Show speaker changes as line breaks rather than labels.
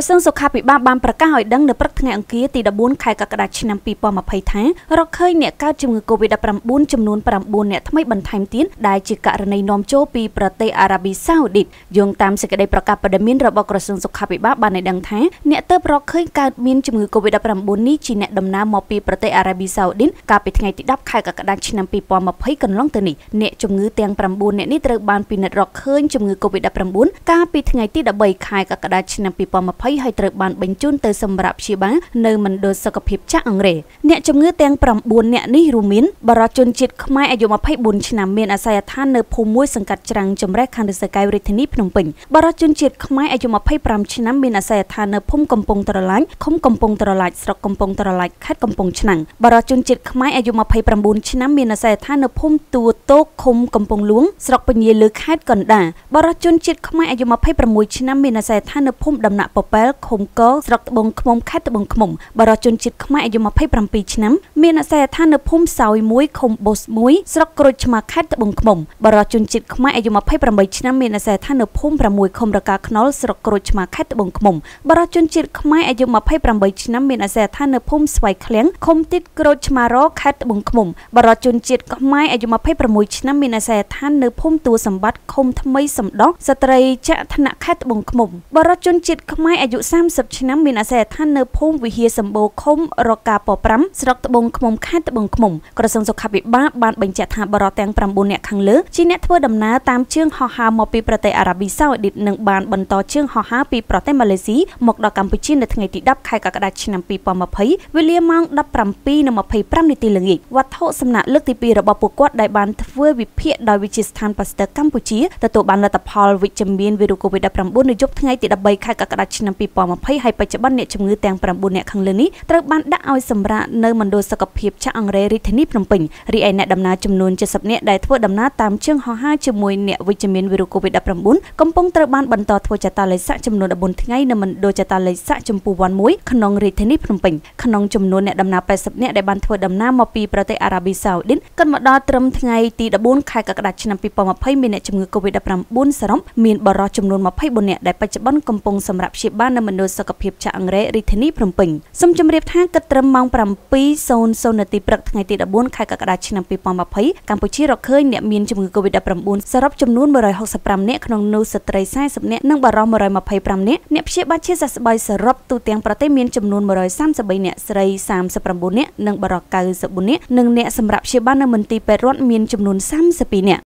ក្រសួងសុខាភិបាលបានប្រកាសឲ្យដឹងនៅព្រឹកថ្ងៃអង្គារទី14ខែកក្កដាឆ្នាំ2020ថារកឃើញអ្នកកើតជំងឺ Covid-19 ចំនួន9អ្នកថ្មីបន្ថែមទៀតដែលជាករណីនាំចូលពីប្រទេសអារ៉ាប៊ីសាអូឌីតយោងតាមសេចក្តីប្រកាសព័ត៌មានរបស់ក្រសួងសុខាភិបាលបានឲ្យដឹងថាអ្នកទើបរកឃើញកើតមានជំងឺ Covid-19 នេះជាអ្នកដំណើរមកពីប្រទេសអារ៉ាប៊ីសាអូឌីតកាលពីថ្ងៃទី10ខែកក្កដាឆ្នាំ2020កន្លងទៅនេះអ្នកជំងឺទាំង9អ្នកនេះត្រូវបានពិនិត្យរកឃើញជំងឺ Covid-19 កាលពីថ្ងៃទី13ខែកក្កដាឆ្នាំ2020យហើយត្រូវបានបញ្ជូនទៅសម្រាប់ព្យាបាលនៅមណ្ឌលសុខភាពចាក់អង្រេអ្នកជំងឺទាំង9អ្នកនេះរួមមានបរិជនជាតិខ្មែរអាយុ24ឆ្នាំ មានអាសយដ្ឋាននៅភូមិមួយសង្កាត់ច្រាំងចម្រេះខណ្ឌរសីកែវរាជធានីភ្នំពេញបរិជនជាតិខ្មែរអាយុ25ឆ្នាំមានអាសយដ្ឋាននៅភូមិកំពង់ត្រឡាញឃុំកំពង់ត្រឡាចស្រុកកំពង់ត្រឡាចខេត្តកំពង់ឆ្នាំងបរិជនជាតិខ្មែរអាយុ29ឆ្នាំមានអាសយដ្ឋាននៅភូមិទួតោកឃុំកំពង់លួង ស្រុកពញាលើខេត្តកណ្ដាលបរិជនជាតិខ្មែរអាយុ26ឆ្នាំមានអាសយដ្ឋាននៅភូមិដំណាក់ព7ឃុំកោស្រុកត្បូងឃ្មុំខេត្តត្បូងឃ្មុំបរិជនជាតិខ្មែរអាយុ27ឆ្នាំ មានអាសយដ្ឋាននៅភូមិសោយ1ឃុំបូស1ស្រុកក្រូចឆ្មាខេត្តត្បូងឃ្មុំបរិជនជាតិខ្មែរអាយុ28ឆ្នាំមានអាសយដ្ឋាននៅភូមិ6ឃុំរកាខ្នុលស្រុកក្រូចឆ្មាខេត្តត្បូងឃ្មុំបរិជនជាតិខ្មែរអាយុ28ឆ្នាំមានអាសយដ្ឋាននៅភូមិស្វាយឃ្លៀងឃុំទីតក្រូចឆ្មារខេត្តត្បូងឃ្មុំបរិជនជាតិខ្មែរអាយុ26ឆ្នាំមានអាសយដ្ឋាននៅភូមិទួលសម្បត្តិឃុំថ្មីសំដោះស្ត្រីចាក់ថ្នាក់ខេត្តត្បូងឃ្មុំបរិជនជាតិខ្មែរអាយុ30ឆ្នាំមានអាសយដ្ឋាននៅភូមិវិហារសម្បូរឃុំរកាប៉5ស្រុកត្បូងឃ្មុំខេត្តត្បូងឃ្មុំក្រសួងសុខាភិបាលបានបញ្ជាក់ថាបរិវទាំង9អ្នកខាងលើជាអ្នកធ្វើដំណើរតាមជើងហោះហើរមកពីប្រទេសអារ៉ាប៊ីសាអូឌីតនិងបានបន្តជើងហោះហើរពីប្រទេសម៉ាឡេស៊ីមកដល់កម្ពុជានៅថ្ងៃទី10ខែកក្កដាឆ្នាំ2020វេលាម៉ោង17:25នាទីល្ងាចវត្ថុសំណាក់លើកទី2របស់ពួកគាត់ដែលបានធ្វើវិភាគដោយវិទ្យាស្ថានប៉ាសទ័រកម្ពុជាទទួលបានលទ្ធផលវិជ្ជមានវីរុសកូវីដ -19 នៅយប់ថ្ងៃទី13ខែកក្កដាឆ្នាំឆ្នាំ2020ហើយបច្ចុប្បន្នអ្នកជំងឺទាំង9អ្នកខាងលើនេះត្រូវបានដាក់ឲ្យសម្រាកនៅមណ្ឌលសុខភាពចាក់អង្រែរាជធានីភ្នំពេញរីឯអ្នកដំណើរចំនួន70អ្នកដែលធ្វើដំណើរតាមជើងហោះហើរជាមួយអ្នកវិជ្ជមានវីរុស COVID-19 កំពុងត្រូវបានបន្តធ្វើចតាឡេសាចំនួន14ថ្ងៃនៅមណ្ឌលចតាឡេសាចម្ពោះវ័ន1ក្នុងរាជធានីភ្នំពេញក្នុងចំនួនអ្នកដំណើរ80អ្នកដែលបានធ្វើដំណើរមកពីប្រទេសអារ៉ាប៊ីសាអូឌីគិតមកដល់ត្រឹមថ្ងៃទី14ខែកក្កដាឆ្នាំ2020មានអ្នកជំងឺ COVID-19 សរុបមានបរិសុទ្ធចំនួន24អ្នកដែលបច្ចុប្បន្នកំពុងសម្រាប់ព្យាបាលនៅមណ្ឌលសុខភាពចាក់អង្រែរាជធានីភ្នំពេញសូមជម្រាបថាគិតត្រឹមម៉ោង7:00នាទីព្រឹកថ្ងៃទី14ខែកក្កដាឆ្នាំ2020កម្ពុជារកឃើញអ្នកមានជំងឺ Covid-19 សរុបចំនួន165នាក់ក្នុងនោះស្ត្រី40នាក់និងបុរស125នាក់អ្នកព្យាបាលជាសះស្បើយសរុបទូទាំងប្រទេសមានចំនួន133នាក់ស្រី39នាក់និងបុរស94នាក់និងអ្នកសម្រាប់ព្យាបាលនៅមន្ទីរពេទ្យរដ្ឋមានចំនួន32នាក់